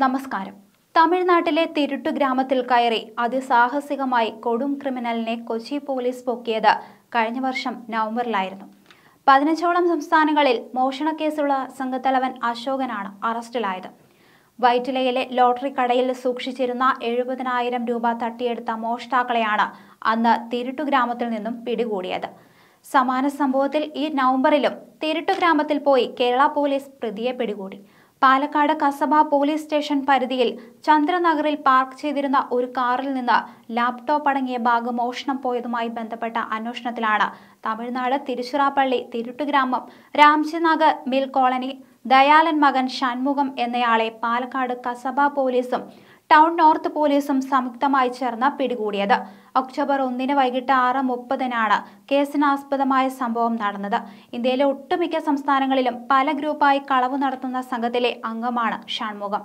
നമസ്കാരം തമിഴ്നാട്ടിലെ തിരുട്ടു ഗ്രാമത്തിൽ കയറി അതിസാഹസികമായി കൊടും ക്രിമിനലിനെ കൊച്ചി പോലീസ് പൊക്കിയത് കഴിഞ്ഞ വർഷം നവംബറിലായിരുന്നു പതിനഞ്ചോളം സംസ്ഥാനങ്ങളിൽ മോഷണക്കേസുള്ള സംഘത്തലവൻ അശോകനാണ് അറസ്റ്റിലായത് വൈറ്റിലയിലെ ലോട്ടറി കടയിൽ സൂക്ഷിച്ചിരുന്ന എഴുപതിനായിരം രൂപ തട്ടിയെടുത്ത മോഷ്ടാക്കളെയാണ് അന്ന് തിരുട്ടു ഗ്രാമത്തിൽ നിന്നും പിടികൂടിയത് സമാന സംഭവത്തിൽ ഈ നവംബറിലും തിരുട്ടു ഗ്രാമത്തിൽ പോയി കേരള പോലീസ് പ്രതിയെ പിടികൂടി പാലക്കാട് കസബ പോലീസ് സ്റ്റേഷൻ പരിധിയിൽ ചന്ദ്രനഗറിൽ പാർക്ക് ചെയ്തിരുന്ന ഒരു കാറിൽ നിന്ന് ലാപ്ടോപ്പ് അടങ്ങിയ ബാഗ് മോഷണം പോയതുമായി ബന്ധപ്പെട്ട അന്വേഷണത്തിലാണ് തമിഴ്നാട് തിരുച്ചിറാപ്പള്ളി തിരുട്ടുഗ്രാമം രാംജിനഗർ മിൽ കോളനി ദയാലൻ മകൻ ഷൺമുഖം എന്നയാളെ പാലക്കാട് കസബ പോലീസും ടൗൺ നോർത്ത് പോലീസും സംയുക്തമായി ചേർന്ന് പിടികൂടിയത് ഒക്ടോബർ ഒന്നിന് വൈകിട്ട് ആറ് മുപ്പതിനാണ് കേസിനാസ്പദമായ സംഭവം നടന്നത് ഇന്ത്യയിലെ ഒട്ടുമിക്ക സംസ്ഥാനങ്ങളിലും പല ഗ്രൂപ്പായി കളവ് നടത്തുന്ന സംഘത്തിലെ അംഗമാണ് ഷാൺമുഖം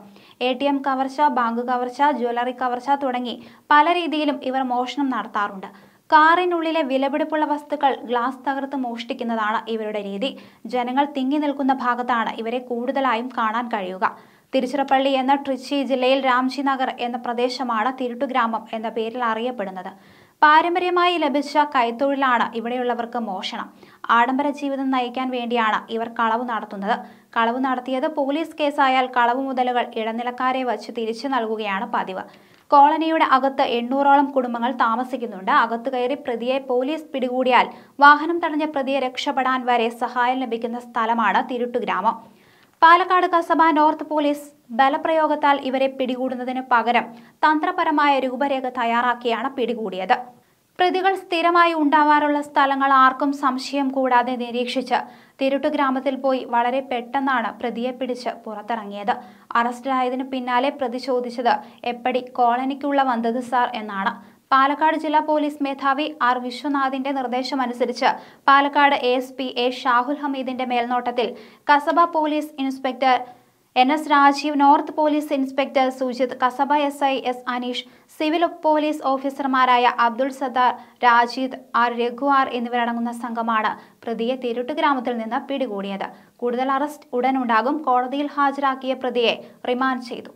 എ ടി എം കവർച്ച ബാങ്ക് കവർച്ച ജ്വല്ലറി കവർച്ച തുടങ്ങി പല രീതിയിലും ഇവർ മോഷണം നടത്താറുണ്ട് കാറിനുള്ളിലെ വിലപിടിപ്പുള്ള വസ്തുക്കൾ ഗ്ലാസ് തകർത്ത് മോഷ്ടിക്കുന്നതാണ് ഇവരുടെ രീതി ജനങ്ങൾ തിങ്ങി നിൽക്കുന്ന ഭാഗത്താണ് ഇവരെ കൂടുതലായും കാണാൻ കഴിയുക തിരുച്ചിറപ്പള്ളി എന്ന ട്രിച്ചി ജില്ലയിൽ രാംജി നഗർ എന്ന പ്രദേശമാണ് ഗ്രാമം എന്ന പേരിൽ അറിയപ്പെടുന്നത് പാരമ്പര്യമായി ലഭിച്ച കൈത്തൊഴിലാണ് ഇവിടെയുള്ളവർക്ക് മോഷണം ആഡംബര ജീവിതം നയിക്കാൻ വേണ്ടിയാണ് ഇവർ കളവ് നടത്തുന്നത് കളവ് നടത്തിയത് പോലീസ് കേസായാൽ കളവ് മുതലുകൾ ഇടനിലക്കാരെ വച്ച് തിരിച്ചു നൽകുകയാണ് പതിവ് കോളനിയുടെ അകത്ത് എണ്ണൂറോളം കുടുംബങ്ങൾ താമസിക്കുന്നുണ്ട് അകത്തു കയറി പ്രതിയെ പോലീസ് പിടികൂടിയാൽ വാഹനം തടഞ്ഞ പ്രതിയെ രക്ഷപ്പെടാൻ വരെ സഹായം ലഭിക്കുന്ന സ്ഥലമാണ് തിരുട്ടു ഗ്രാമം പാലക്കാട് കസബ നോർത്ത് പോലീസ് ബലപ്രയോഗത്താൽ ഇവരെ പിടികൂടുന്നതിന് പകരം തന്ത്രപരമായ രൂപരേഖ തയ്യാറാക്കിയാണ് പിടികൂടിയത് പ്രതികൾ സ്ഥിരമായി ഉണ്ടാവാറുള്ള സ്ഥലങ്ങൾ ആർക്കും സംശയം കൂടാതെ നിരീക്ഷിച്ച് തിരുട്ട് ഗ്രാമത്തിൽ പോയി വളരെ പെട്ടെന്നാണ് പ്രതിയെ പിടിച്ച് പുറത്തിറങ്ങിയത് അറസ്റ്റിലായതിനു പിന്നാലെ പ്രതി ചോദിച്ചത് എപ്പടി കോളനിക്കുള്ള വന്നത് സാർ എന്നാണ് പാലക്കാട് ജില്ലാ പോലീസ് മേധാവി ആർ വിശ്വനാഥിന്റെ നിർദ്ദേശമനുസരിച്ച് Palakkad A S P A Shahul ഹമീദിന്റെ മേൽനോട്ടത്തിൽ Kasaba police inspector N S Rajeev north police inspector Sujith Kasaba S I S Aneesh civil police ഓഫീസർമാരായ അബ്ദുൾ സദാർ രാജീദ് ആർ രഘു ആർ എന്നിവരടങ്ങുന്ന സംഘമാണ് പ്രതിയെ തിരുട്ട് ഗ്രാമത്തിൽ നിന്ന് പിടികൂടിയത് കൂടുതൽ അറസ്റ്റ് ഉടൻ ഉണ്ടാകും കോടതിയിൽ ഹാജരാക്കിയ പ്രതിയെ റിമാൻഡ് ചെയ്തു